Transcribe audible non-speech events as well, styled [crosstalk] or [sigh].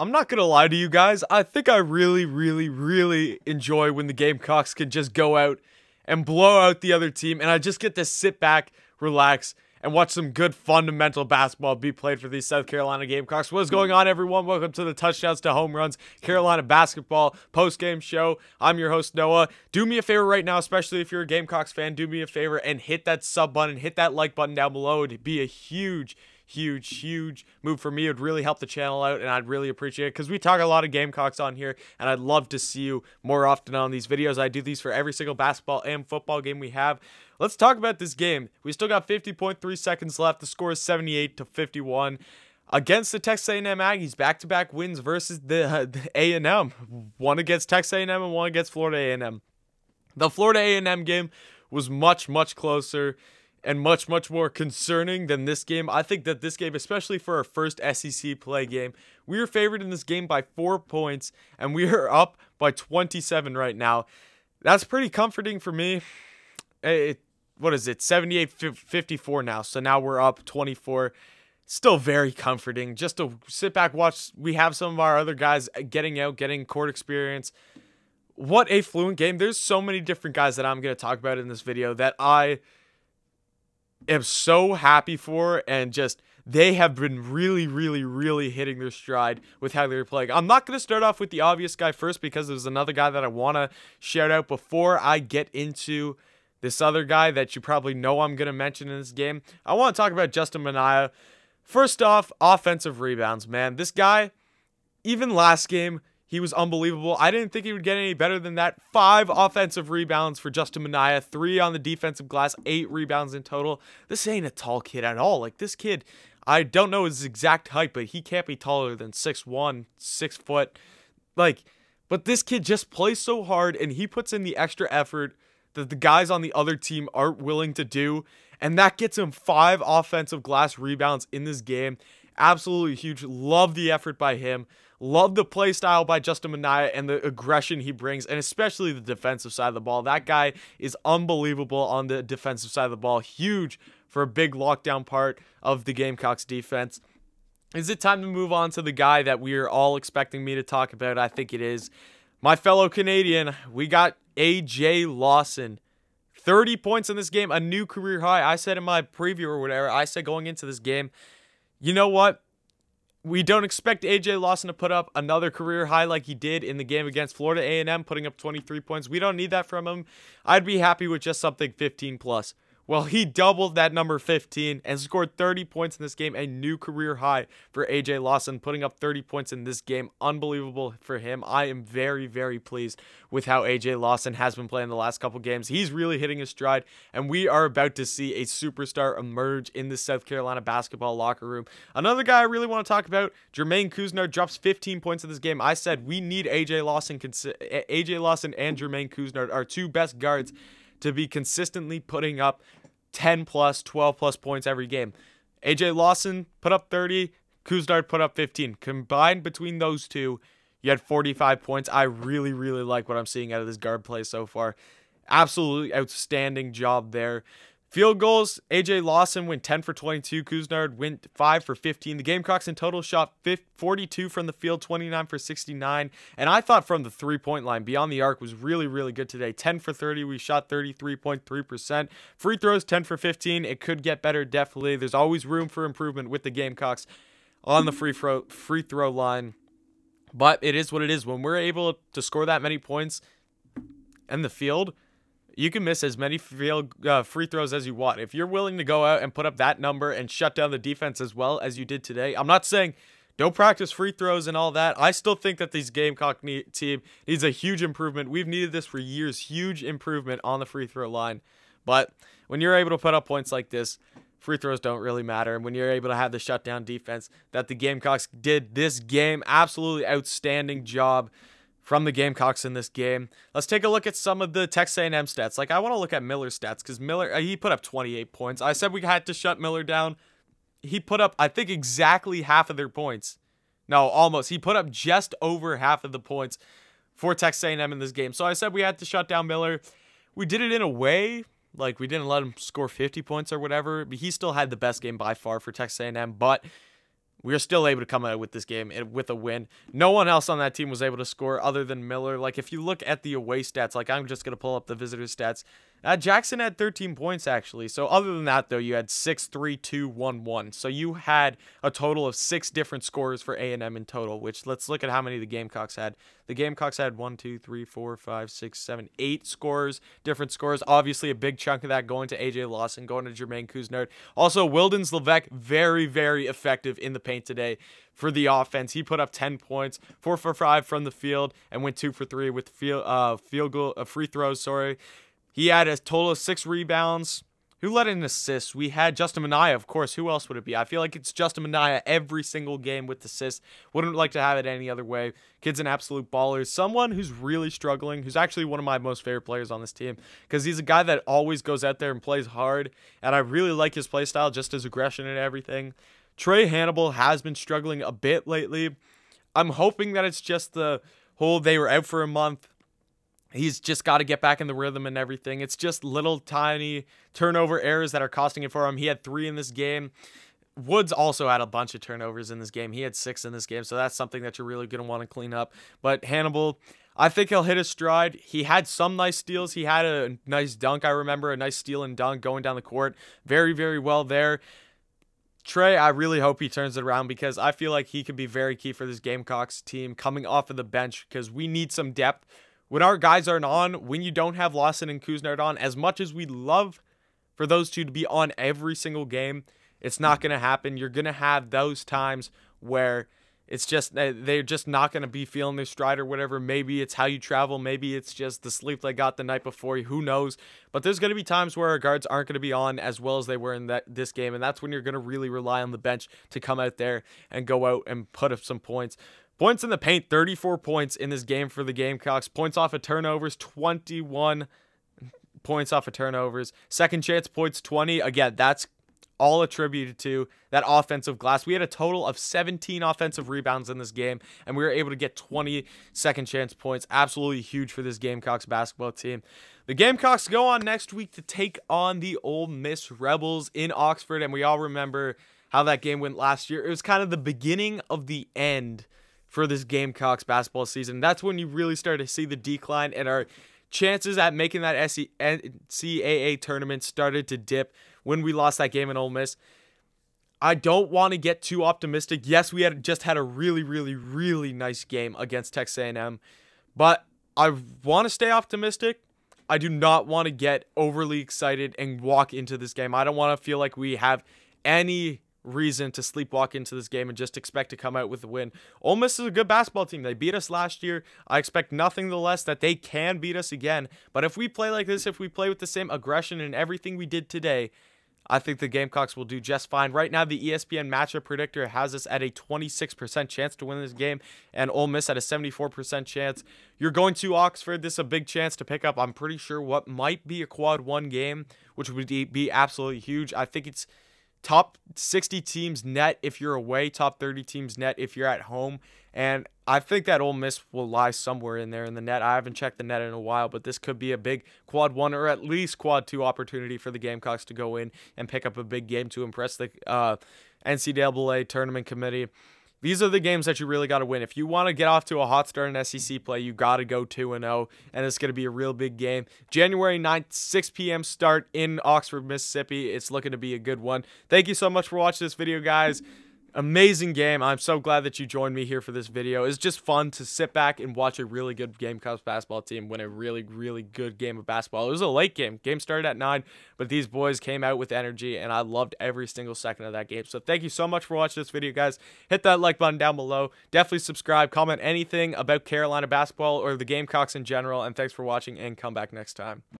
I'm not gonna lie to you guys, I think I really, really, really enjoy when the Gamecocks can just go out and blow out the other team, and I just get to sit back, relax, and watch some good fundamental basketball be played for these South Carolina Gamecocks. What is going on, everyone? Welcome to the Touchdowns to Home Runs Carolina Basketball post-game show. I'm your host, Noah. Do me a favor right now, especially if you're a Gamecocks fan, do me a favor and hit that sub button, hit that like button down below. It'd be a huge, huge, huge move for me. It would really help the channel out, and I'd really appreciate it because we talk a lot of Gamecocks on here, and I'd love to see you more often on these videos. I do these for every single basketball and football game we have. Let's talk about this game. We still got 50.3 seconds left. The score is 78 to 51 against the Texas A&M Aggies, back-to-back -back wins versus the A&M. [laughs] one against Texas A&M and one against Florida A&M. The Florida A&M game was much, much closer and much, much more concerning than this game. I think that this game, especially for our first SEC play game, we are favored in this game by four points, and we are up by 27 right now. That's pretty comforting for me. Eh, it, what is it? 78 54 now. So now we're up 24. Still very comforting just to sit back, watch. We have some of our other guys getting out, getting court experience. What a fluent game. There's so many different guys that I'm going to talk about in this video that I am so happy for and just they have been really, really, really hitting their stride with how they're playing. I'm not going to start off with the obvious guy first because there's another guy that I want to shout out before I get into this other guy that you probably know I'm going to mention in this game. I want to talk about Justin Mania. First off, offensive rebounds, man. This guy, even last game, he was unbelievable. I didn't think he would get any better than that. Five offensive rebounds for Justin Mania, three on the defensive glass, eight rebounds in total. This ain't a tall kid at all. Like this kid, I don't know his exact height, but he can't be taller than 6'1, 6 foot. Like, but this kid just plays so hard and he puts in the extra effort that the guys on the other team aren't willing to do. And that gets him five offensive glass rebounds in this game. Absolutely huge. Love the effort by him. Love the play style by Justin Mania and the aggression he brings, and especially the defensive side of the ball. That guy is unbelievable on the defensive side of the ball. Huge for a big lockdown part of the Gamecocks defense. Is it time to move on to the guy that we are all expecting me to talk about? I think it is. My fellow Canadian, we got AJ Lawson. 30 points in this game, a new career high. I said in my preview or whatever, I said going into this game, you know what? we don't expect AJ Lawson to put up another career high like he did in the game against Florida A&M, putting up 23 points. We don't need that from him. I'd be happy with just something 15 plus. Well, he doubled that number 15 and scored 30 points in this game, a new career high for AJ Lawson, putting up 30 points in this game. Unbelievable for him. I am very, very pleased with how AJ Lawson has been playing the last couple games. He's really hitting his stride, and we are about to see a superstar emerge in the South Carolina basketball locker room. Another guy I really want to talk about, Jermaine Kuznar, drops 15 points in this game. I said we need AJ Lawson. AJ Lawson and Jermaine Kuznar are two best guards to be consistently putting up 10 plus, 12 plus points every game. AJ Lawson put up 30, Kuzdar put up 15. Combined between those two, you had 45 points. I really, really like what I'm seeing out of this guard play so far. Absolutely outstanding job there. Field goals, AJ Lawson went 10 for 22. Kuznard went 5 for 15. The Gamecocks in total shot 42 from the field, 29 for 69. And I thought from the three point line, beyond the arc was really, really good today. 10 for 30. We shot 33.3%. Free throws, 10 for 15. It could get better, definitely. There's always room for improvement with the Gamecocks on the free throw, free throw line. But it is what it is. When we're able to score that many points in the field, you can miss as many field uh, free throws as you want. If you're willing to go out and put up that number and shut down the defense as well as you did today, I'm not saying don't practice free throws and all that. I still think that this Gamecock team needs a huge improvement. We've needed this for years, huge improvement on the free throw line. But when you're able to put up points like this, free throws don't really matter. And when you're able to have the shutdown defense that the Gamecocks did this game, absolutely outstanding job from the Gamecocks in this game. Let's take a look at some of the Texas A&M stats. Like, I want to look at Miller's stats because Miller, uh, he put up 28 points. I said we had to shut Miller down. He put up, I think, exactly half of their points. No, almost. He put up just over half of the points for Texas A&M in this game. So I said we had to shut down Miller. We did it in a way. Like, we didn't let him score 50 points or whatever. But he still had the best game by far for Texas A&M. But we were still able to come out with this game eh, with a win. No one else on that team was able to score other than Miller. Like, if you look at the away stats, like, I'm just going to pull up the visitor stats. Uh, Jackson had 13 points, actually. So, other than that, though, you had 6 3 2 1 1. So, you had a total of six different scores for A&M in total, which let's look at how many the Gamecocks had. The Gamecocks had 1, 2, 3, 4, 5, 6, 7, 8 scores, different scores. Obviously, a big chunk of that going to A.J. Lawson, going to Jermaine Kuzner. Also, Wildens Levesque, very, very effective in the paint today for the offense. He put up 10 points, 4 for 5 from the field, and went 2 for 3 with field, uh, field goal, uh, free throws, sorry. He had a total of six rebounds. Who led in assists? We had Justin Mania, of course. Who else would it be? I feel like it's Justin Mania every single game with assists. Wouldn't like to have it any other way. Kid's an absolute baller. Someone who's really struggling, who's actually one of my most favorite players on this team because he's a guy that always goes out there and plays hard. And I really like his play style, just his aggression and everything. Trey Hannibal has been struggling a bit lately. I'm hoping that it's just the whole they were out for a month he's just got to get back in the rhythm and everything. It's just little tiny turnover errors that are costing it for him. He had three in this game. Woods also had a bunch of turnovers in this game. He had six in this game, so that's something that you're really going to want to clean up. But Hannibal, I think he'll hit his stride. He had some nice steals. He had a nice dunk, I remember, a nice steal and dunk going down the court. Very, very well there. Trey, I really hope he turns it around because I feel like he could be very key for this Gamecocks team coming off of the bench because we need some depth when our guys aren't on, when you don't have Lawson and Kuznard on, as much as we love for those two to be on every single game, it's not going to happen. You're going to have those times where it's just eh, they're just not going to be feeling their stride or whatever. Maybe it's how you travel. Maybe it's just the sleep they got the night before. Who knows? But there's going to be times where our guards aren't going to be on as well as they were in that this game, and that's when you're going to really rely on the bench to come out there and go out and put up some points. Points in the paint, 34 points in this game for the Gamecocks. Points off of turnovers, 21 [laughs] points off of turnovers. Second chance points, 20. Again, that's all attributed to that offensive glass. We had a total of 17 offensive rebounds in this game, and we were able to get 20 second chance points. Absolutely huge for this Gamecocks basketball team. The Gamecocks go on next week to take on the Ole Miss Rebels in Oxford, and we all remember how that game went last year. It was kind of the beginning of the end for this Gamecocks basketball season. That's when you really start to see the decline and our chances at making that NCAA tournament started to dip when we lost that game in Ole Miss. I don't want to get too optimistic. Yes, we had just had a really, really, really nice game against Texas A&M, but I want to stay optimistic. I do not want to get overly excited and walk into this game. I don't want to feel like we have any reason to sleepwalk into this game and just expect to come out with a win. Ole Miss is a good basketball team. They beat us last year. I expect nothing the less that they can beat us again. But if we play like this, if we play with the same aggression and everything we did today, I think the Gamecocks will do just fine. Right now, the ESPN matchup predictor has us at a 26% chance to win this game, and Ole Miss at a 74% chance. You're going to Oxford. This is a big chance to pick up, I'm pretty sure, what might be a quad one game, which would be absolutely huge. I think it's top 60 teams net if you're away, top 30 teams net if you're at home. And I think that Ole Miss will lie somewhere in there in the net. I haven't checked the net in a while, but this could be a big quad one or at least quad two opportunity for the Gamecocks to go in and pick up a big game to impress the uh, NCAA tournament committee. These are the games that you really got to win. If you want to get off to a hot start in SEC play, you got to go 2 and 0, and it's going to be a real big game. January 9th, 6 p.m. start in Oxford, Mississippi. It's looking to be a good one. Thank you so much for watching this video, guys amazing game. I'm so glad that you joined me here for this video. It's just fun to sit back and watch a really good Gamecocks basketball team win a really, really good game of basketball. It was a late game. Game started at 9, but these boys came out with energy, and I loved every single second of that game. So thank you so much for watching this video, guys. Hit that like button down below. Definitely subscribe. Comment anything about Carolina basketball or the Gamecocks in general, and thanks for watching, and come back next time.